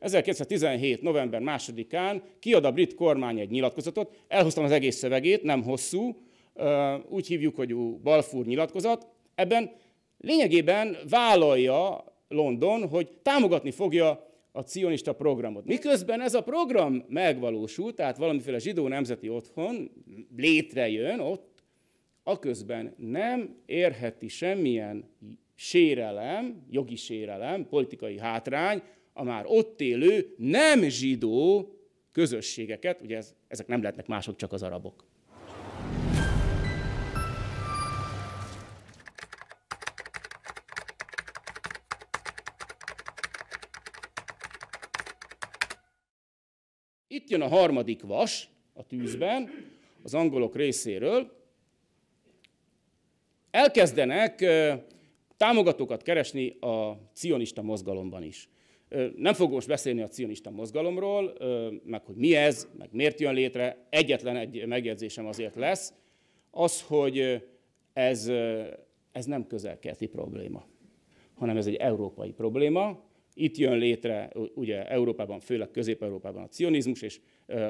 1917. november 2-án kiad a brit kormány egy nyilatkozatot, elhoztam az egész szövegét, nem hosszú, úgy hívjuk, hogy Balfour nyilatkozat. Ebben lényegében vállalja London, hogy támogatni fogja a cionista programot. Miközben ez a program megvalósul, tehát valamiféle zsidó nemzeti otthon létrejön ott, aközben nem érheti semmilyen sérelem, jogi sérelem, politikai hátrány a már ott élő nem zsidó közösségeket, ugye ez, ezek nem lehetnek mások, csak az arabok. Itt jön a harmadik vas a tűzben, az angolok részéről. Elkezdenek támogatókat keresni a cionista mozgalomban is. Nem fogok most beszélni a cionista mozgalomról, meg hogy mi ez, meg miért jön létre. Egyetlen egy megjegyzésem azért lesz, az, hogy ez, ez nem közelkelti probléma, hanem ez egy európai probléma. Itt jön létre, ugye Európában, főleg Közép-Európában a cionizmus, és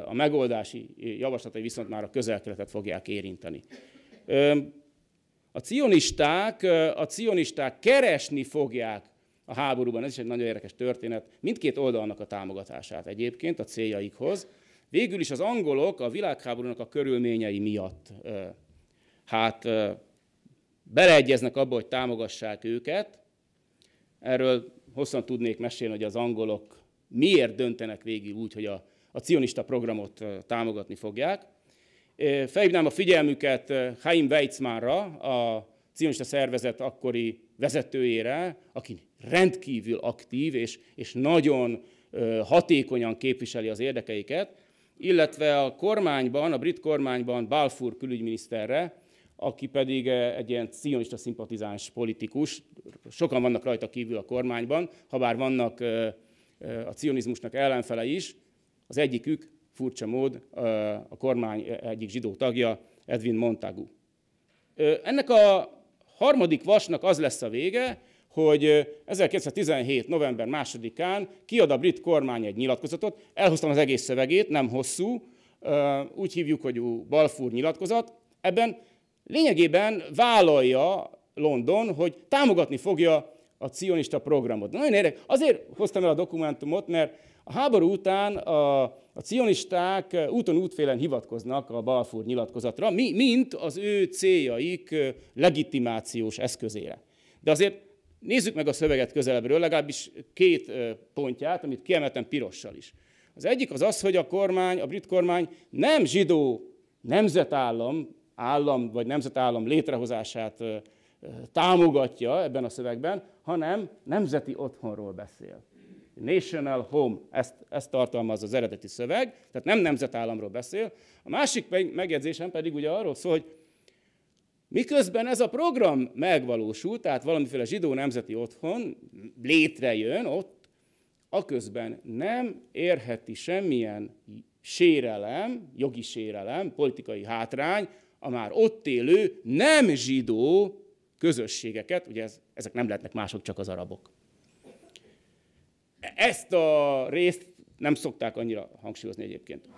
a megoldási javaslatai viszont már a közelkeletet fogják érinteni. A cionisták, a cionisták keresni fogják a háborúban, ez is egy nagyon érdekes történet, mindkét oldalnak a támogatását egyébként a céljaikhoz. Végül is az angolok a világháborúnak a körülményei miatt hát beleegyeznek abba, hogy támogassák őket. Erről hosszan tudnék mesélni, hogy az angolok miért döntenek végig úgy, hogy a, a cionista programot támogatni fogják. Felhívnám a figyelmüket Haim Weizmannra, a cionista szervezet akkori vezetőjére, aki rendkívül aktív és, és nagyon hatékonyan képviseli az érdekeiket, illetve a kormányban, a brit kormányban Balfour külügyminiszterre, aki pedig egy ilyen cionista szimpatizáns politikus, sokan vannak rajta kívül a kormányban, ha bár vannak a cionizmusnak ellenfele is, az egyikük furcsa mód a kormány egyik zsidó tagja, Edwin Montagu. Ennek a harmadik vasnak az lesz a vége, hogy 1917. november 2-án kiad a brit kormány egy nyilatkozatot, elhoztam az egész szövegét, nem hosszú, úgy hívjuk, hogy Balfour nyilatkozat, ebben lényegében vállalja London, hogy támogatni fogja a cionista programot. Nagyon érdekes. Azért hoztam el a dokumentumot, mert a háború után a a cionisták eh, úton útfélen hivatkoznak a Balfour nyilatkozatra, mi, mint az ő céljaik eh, legitimációs eszközére. De azért nézzük meg a szöveget közelebbről, legalábbis két eh, pontját, amit kiemeltem pirossal is. Az egyik az az, hogy a kormány, a brit kormány nem zsidó nemzetállam, állam vagy nemzetállam létrehozását támogatja ebben a szövegben, hanem nemzeti otthonról beszél national home, ezt, ezt tartalmaz az eredeti szöveg, tehát nem nemzetállamról beszél. A másik megjegyzésem pedig ugye arról szól, hogy miközben ez a program megvalósul, tehát valamiféle zsidó nemzeti otthon létrejön ott, aközben nem érheti semmilyen sérelem, jogi sérelem, politikai hátrány a már ott élő nem zsidó közösségeket, ugye ez, ezek nem lehetnek mások, csak az arabok. Ezt a részt nem szokták annyira hangsúlyozni egyébként.